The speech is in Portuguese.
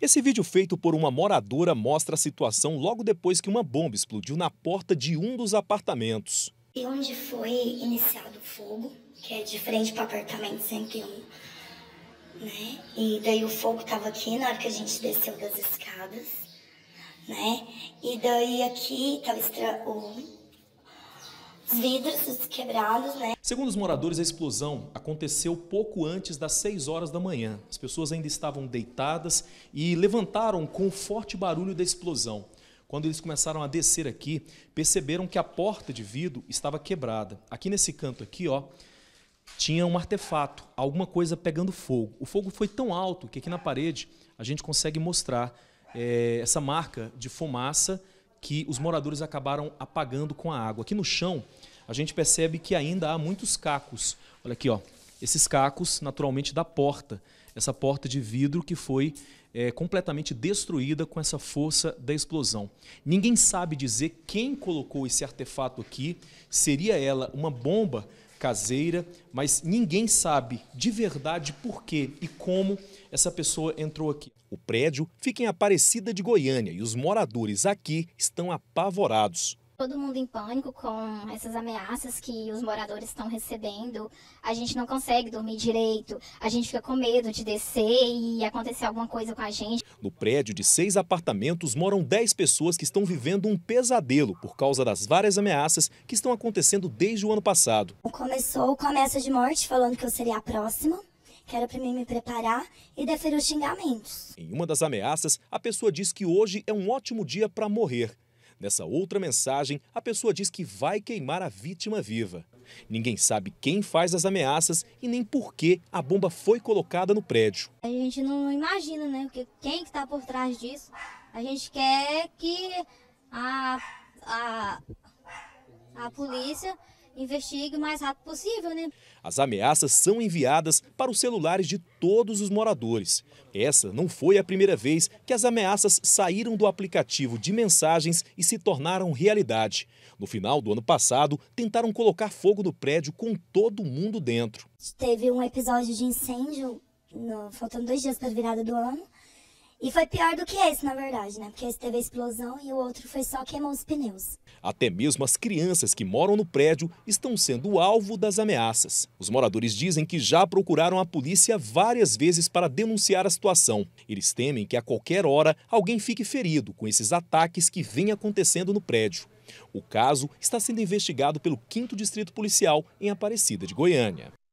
Esse vídeo feito por uma moradora mostra a situação logo depois que uma bomba explodiu na porta de um dos apartamentos. E onde foi iniciado o fogo, que é de frente para o apartamento 101, né? E daí o fogo estava aqui na hora que a gente desceu das escadas, né? E daí aqui estava o vidros quebrados, né? Segundo os moradores, a explosão aconteceu pouco antes das 6 horas da manhã. As pessoas ainda estavam deitadas e levantaram com o forte barulho da explosão. Quando eles começaram a descer aqui, perceberam que a porta de vidro estava quebrada. Aqui nesse canto aqui, ó, tinha um artefato, alguma coisa pegando fogo. O fogo foi tão alto que aqui na parede a gente consegue mostrar é, essa marca de fumaça que os moradores acabaram apagando com a água. Aqui no chão, a gente percebe que ainda há muitos cacos. Olha aqui, ó. Esses cacos, naturalmente, da porta. Essa porta de vidro que foi é, completamente destruída com essa força da explosão. Ninguém sabe dizer quem colocou esse artefato aqui. Seria ela uma bomba caseira, mas ninguém sabe de verdade por que e como essa pessoa entrou aqui. O prédio fica em Aparecida de Goiânia e os moradores aqui estão apavorados todo mundo em pânico com essas ameaças que os moradores estão recebendo. A gente não consegue dormir direito, a gente fica com medo de descer e acontecer alguma coisa com a gente. No prédio de seis apartamentos moram dez pessoas que estão vivendo um pesadelo por causa das várias ameaças que estão acontecendo desde o ano passado. Começou com ameaça de morte falando que eu seria a próxima que era para mim me preparar e deferir os xingamentos. Em uma das ameaças, a pessoa diz que hoje é um ótimo dia para morrer. Nessa outra mensagem, a pessoa diz que vai queimar a vítima viva. Ninguém sabe quem faz as ameaças e nem por que a bomba foi colocada no prédio. A gente não imagina, né? Quem está por trás disso. A gente quer que a, a, a polícia investigue o mais rápido possível, né? As ameaças são enviadas para os celulares de todos os moradores. Essa não foi a primeira vez que as ameaças saíram do aplicativo de mensagens e se tornaram realidade. No final do ano passado, tentaram colocar fogo no prédio com todo mundo dentro. Teve um episódio de incêndio, no, faltando dois dias para a virada do ano. E foi pior do que esse, na verdade, né? Porque esse teve explosão e o outro foi só queimou os pneus. Até mesmo as crianças que moram no prédio estão sendo alvo das ameaças. Os moradores dizem que já procuraram a polícia várias vezes para denunciar a situação. Eles temem que a qualquer hora alguém fique ferido com esses ataques que vêm acontecendo no prédio. O caso está sendo investigado pelo 5 Distrito Policial em Aparecida de Goiânia.